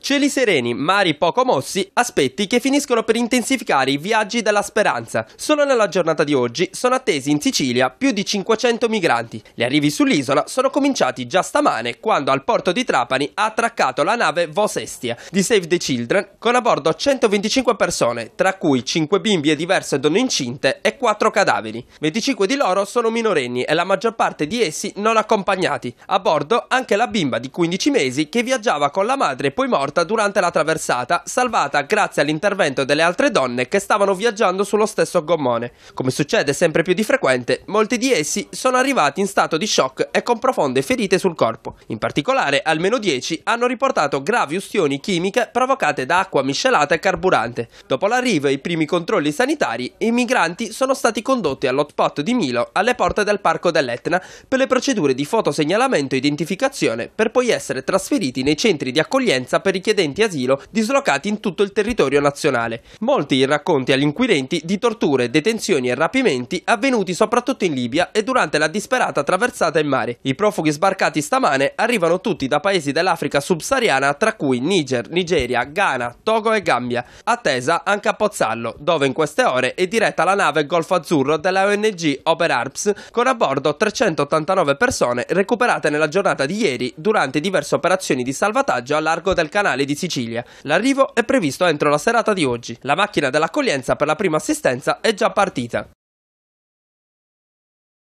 Cieli sereni, mari poco mossi, aspetti che finiscono per intensificare i viaggi della speranza. Solo nella giornata di oggi sono attesi in Sicilia più di 500 migranti. Gli arrivi sull'isola sono cominciati già stamane quando al porto di Trapani ha attraccato la nave Vosestia di Save the Children con a bordo 125 persone, tra cui 5 bimbi e diverse donne incinte e 4 cadaveri. 25 di loro sono minorenni e la maggior parte di essi non accompagnati. A bordo anche la bimba di 15 mesi che viaggiava con la madre poi morta morta durante la traversata, salvata grazie all'intervento delle altre donne che stavano viaggiando sullo stesso gommone. Come succede sempre più di frequente, molti di essi sono arrivati in stato di shock e con profonde ferite sul corpo. In particolare, almeno 10 hanno riportato gravi ustioni chimiche provocate da acqua miscelata e carburante. Dopo l'arrivo e i primi controlli sanitari, i migranti sono stati condotti all'hotspot di Milo alle porte del parco dell'Etna per le procedure di fotosegnalamento e identificazione per poi essere trasferiti nei centri di accoglienza per i richiedenti asilo dislocati in tutto il territorio nazionale. Molti i racconti agli inquirenti di torture, detenzioni e rapimenti avvenuti soprattutto in Libia e durante la disperata traversata in mare. I profughi sbarcati stamane arrivano tutti da paesi dell'Africa subsahariana tra cui Niger, Nigeria, Ghana, Togo e Gambia. Attesa anche a Pozzallo, dove in queste ore è diretta la nave Golfo Azzurro della ONG Open Arms con a bordo 389 persone recuperate nella giornata di ieri durante diverse operazioni di salvataggio a largo del canale Canale di Sicilia. L'arrivo è previsto entro la serata di oggi. La macchina dell'accoglienza per la prima assistenza è già partita.